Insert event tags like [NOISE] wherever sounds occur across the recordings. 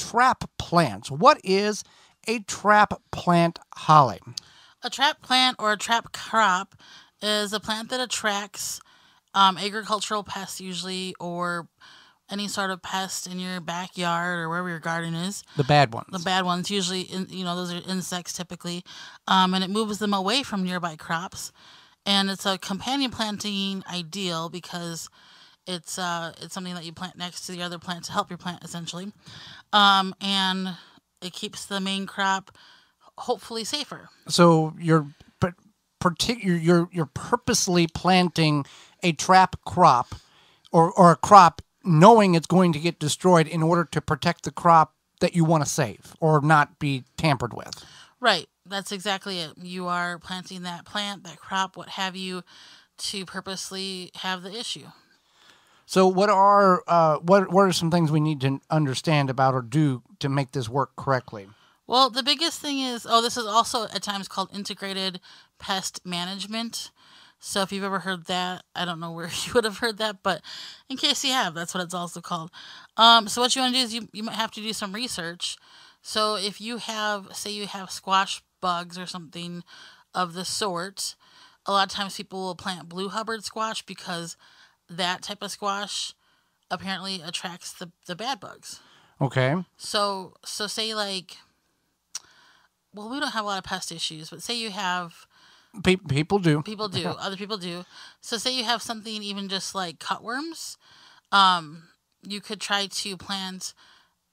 trap plants. What is a trap plant, Holly? A trap plant or a trap crop is a plant that attracts um, agricultural pests, usually, or any sort of pest in your backyard or wherever your garden is. The bad ones. The bad ones, usually, in, you know, those are insects typically. Um, and it moves them away from nearby crops. And it's a companion planting ideal because it's uh, it's something that you plant next to the other plant to help your plant essentially, um, and it keeps the main crop hopefully safer. So you're but particular you're you're purposely planting a trap crop, or or a crop knowing it's going to get destroyed in order to protect the crop that you want to save or not be tampered with. Right. That's exactly it. You are planting that plant, that crop, what have you, to purposely have the issue. So, what are uh, what what are some things we need to understand about or do to make this work correctly? Well, the biggest thing is oh, this is also at times called integrated pest management. So, if you've ever heard that, I don't know where [LAUGHS] you would have heard that, but in case you have, that's what it's also called. Um, so, what you want to do is you, you might have to do some research. So, if you have, say, you have squash bugs or something of the sort, a lot of times people will plant blue Hubbard squash because that type of squash apparently attracts the, the bad bugs. Okay. So so say like well we don't have a lot of pest issues, but say you have Pe- people do. People do. [LAUGHS] Other people do. So say you have something even just like cutworms, um you could try to plant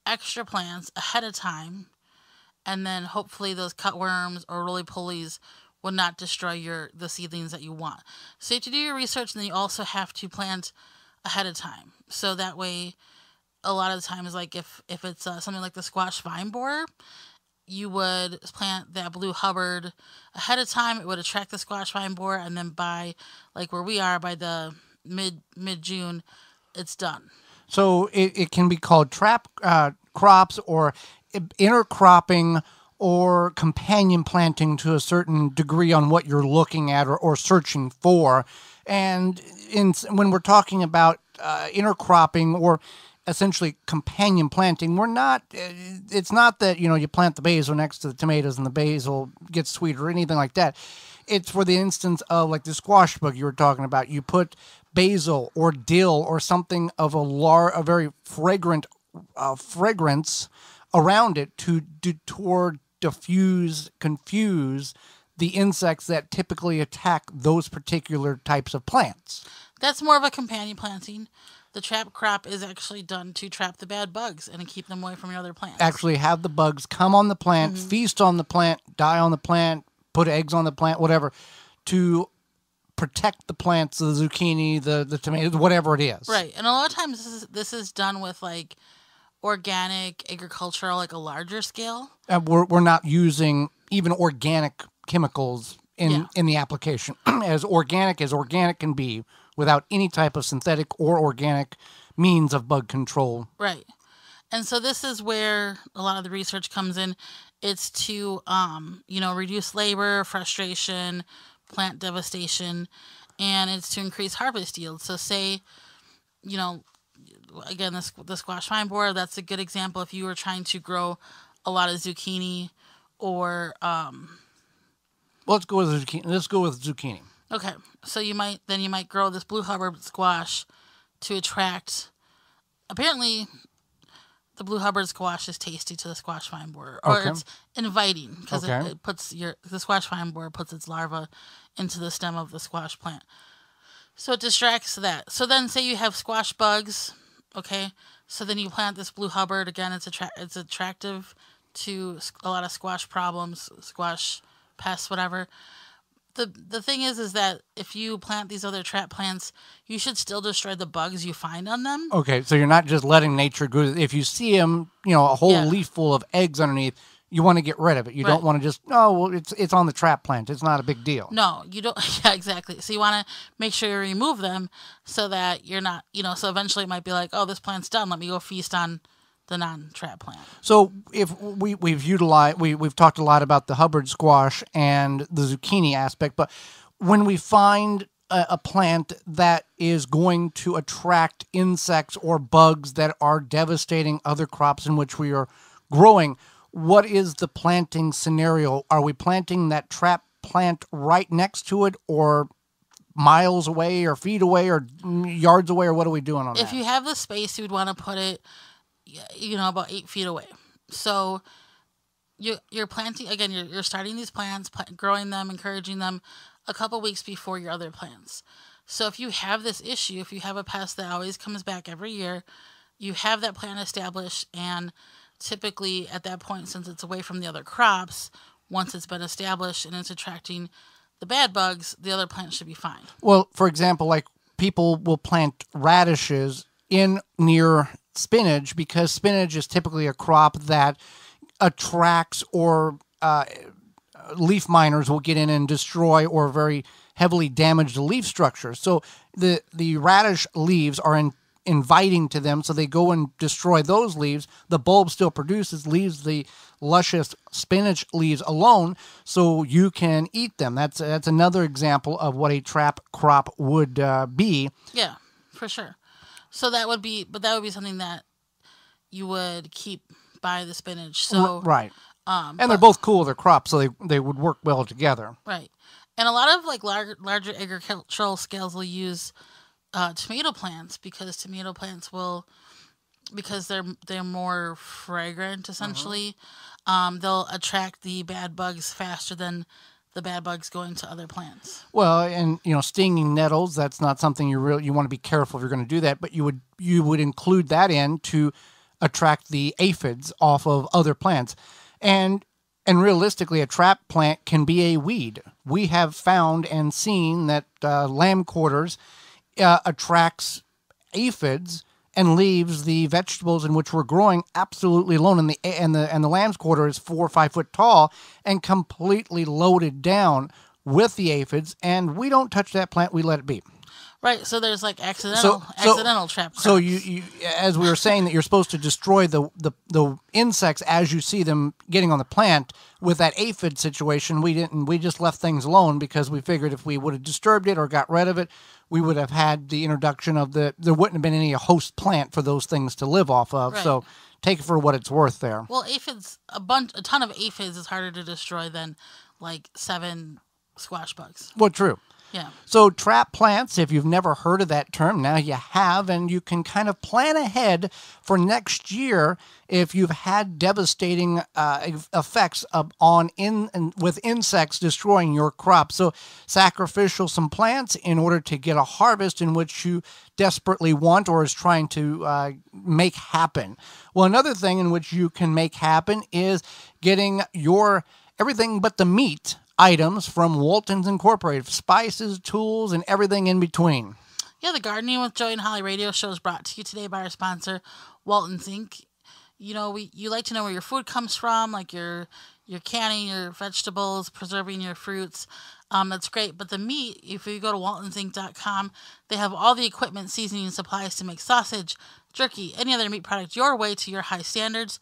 extra plants ahead of time and then hopefully those cutworms or roly polies will not destroy your the seedlings that you want. So you have to do your research, and then you also have to plant ahead of time. So that way, a lot of times, like if if it's uh, something like the squash vine borer, you would plant that blue hubbard ahead of time. It would attract the squash vine borer, and then by like where we are by the mid mid June, it's done. So it, it can be called trap uh, crops or intercropping or companion planting to a certain degree on what you're looking at or, or searching for. And in, when we're talking about uh, intercropping or essentially companion planting, we're not, uh, it's not that, you know, you plant the basil next to the tomatoes and the basil gets sweet or anything like that. It's for the instance of like the squash bug you were talking about. You put basil or dill or something of a lar- a very fragrant uh, fragrance around it to, detour diffuse, confuse the insects that typically attack those particular types of plants. That's more of a companion planting. The trap crop is actually done to trap the bad bugs and to keep them away from your other plants. Actually, have the bugs come on the plant, mm -hmm. feast on the plant, die on the plant, put eggs on the plant, whatever, to protect the plants, the zucchini, the the tomatoes, whatever it is. Right, and a lot of times this is, this is done with like organic agricultural, like a larger scale. and uh, we're, we're not using even organic chemicals in, yeah. in the application. [CLEARS THROAT] as organic as organic can be without any type of synthetic or organic means of bug control. Right. And so this is where a lot of the research comes in. It's to, um, you know, reduce labor, frustration, plant devastation, and it's to increase harvest yield. So say, you know, again, the, the squash vine borer, that's a good example if you were trying to grow a lot of zucchini or. Um, let's go with zucchini. Let's go with zucchini. Okay, so you might then you might grow this blue hubbard squash to attract. Apparently, the blue hubbard squash is tasty to the squash vine borer, or okay. it's inviting because okay. it, it, puts your the squash vine borer puts its larva into the stem of the squash plant. So it distracts that. So then say you have squash bugs, okay? So then you plant this blue hubbard. Again, it's, attra- it's attractive to a lot of squash problems, squash pests, whatever. The, the thing is is that if you plant these other trap plants, you should still destroy the bugs you find on them. Okay, so you're not just letting nature go. If you see them, you know, a whole Yeah. leaf full of eggs underneath, you want to get rid of it. You right. don't want to just oh well, it's it's on the trap plant. It's not a big deal. No, you don't. [LAUGHS] Yeah, exactly. So you want to make sure you remove them so that you're not you know. So eventually it might be like oh this plant's done. Let me go feast on the non-trap plant. So if we we've utilized we we've talked a lot about the Hubbard squash and the zucchini aspect, but when we find a, a plant that is going to attract insects or bugs that are devastating other crops in which we are growing what is the planting scenario? Are we planting that trap plant right next to it or miles away or feet away or yards away or what are we doing on if that? If you have the space, you'd want to put it, you know, about eight feet away. So you, you're planting, again, you're, you're starting these plants, growing them, encouraging them a couple weeks before your other plants. So if you have this issue, if you have a pest that always comes back every year, you have that plant established and typically at that point, since it's away from the other crops, once it's been established and it's attracting the bad bugs, the other plants should be fine. Well, for example, like people will plant radishes in near spinach because spinach is typically a crop that attracts or uh, leaf miners will get in and destroy or very heavily damage the leaf structure. So the the radish leaves are in inviting to them. So they go and destroy those leaves. The bulb still produces, leaves the luscious spinach leaves alone, so you can eat them. That's that's another example of what a trap crop would uh, be. Yeah, for sure. So that would be, but that would be something that you would keep by the spinach. So right. Um, and but, they're both cool. They're crops, so they they would work well together. Right. And a lot of like larger, larger agricultural scales will use uh, tomato plants because tomato plants will because they're they're more fragrant essentially mm-hmm. um, they'll attract the bad bugs faster than the bad bugs going to other plants well and you know stinging nettles that's not something you really you want to be careful if you're going to do that but you would you would include that in to attract the aphids off of other plants and and realistically, a trap plant can be a weed. We have found and seen that uh, lamb quarters uh, attracts aphids and leaves the vegetables in which we're growing absolutely alone. And the and the and the lamb's quarter is four or five foot tall and completely loaded down with the aphids. And we don't touch that plant; we let it be. Right. So there's like accidental so, so, accidental trap. Crops. So you, you as we were saying that you're supposed to destroy the, the the insects as you see them getting on the plant. With that aphid situation, we didn't. We just left things alone because we figured if we would have disturbed it or got rid of it, we would have had the introduction of the. There wouldn't have been any host plant for those things to live off of. Right. So take it for what it's worth. There. Well, aphids a bunch a ton of aphids is harder to destroy than like seven squash bugs. Well, true. Yeah. So trap plants, if you've never heard of that term, now you have, and you can kind of plan ahead for next year if you've had devastating uh, effects on in with insects destroying your crop. So sacrificial some plants in order to get a harvest in which you desperately want or is trying to uh, make happen. Well, another thing in which you can make happen is getting your everything but the meat items from Walton's Incorporated spices, tools, and everything in between. Yeah, the Gardening with Joey and Holly radio show is brought to you today by our sponsor, Walton's Inc. You know, we you like to know where your food comes from, like your your canning your vegetables, preserving your fruits. Um, that's great. But the meat, if you go to waltonsinc.com, they have all the equipment, seasoning, supplies to make sausage, jerky, any other meat product your way to your high standards.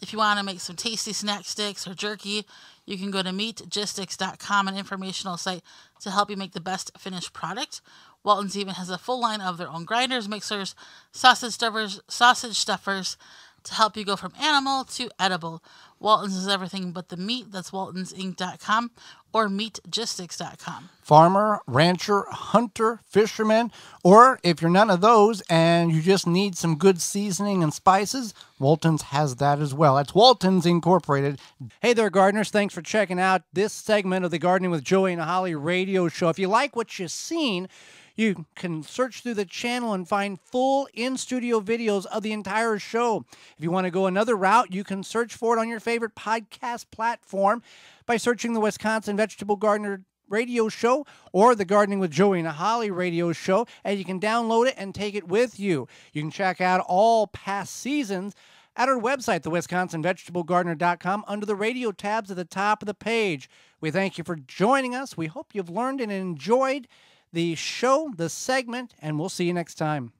If you want to make some tasty snack sticks or jerky, you can go to meatgistics.com, an informational site to help you make the best finished product. Walton's even has a full line of their own grinders, mixers, sausage stuffers, sausage stuffers to help you go from animal to edible. Walton's is everything but the meat. That's waltonsinc.com or meatgistics.com. Farmer, rancher, hunter, fisherman, or if you're none of those and you just need some good seasoning and spices, Walton's has that as well. That's Walton's Incorporated. Hey there, gardeners. Thanks for checking out this segment of the Gardening with Joey and Holly radio show. If you like what you've seen, you can search through the channel and find full in studio videos of the entire show. If you want to go another route, you can search for it on your favorite podcast platform by searching the Wisconsin Vegetable Gardener radio show or the Gardening with Joey and Holly radio show, and you can download it and take it with you. You can check out all past seasons at our website, thewisconsinvegetablegardener.com, under the radio tabs at the top of the page. We thank you for joining us. We hope you've learned and enjoyed the show, the segment, and we'll see you next time.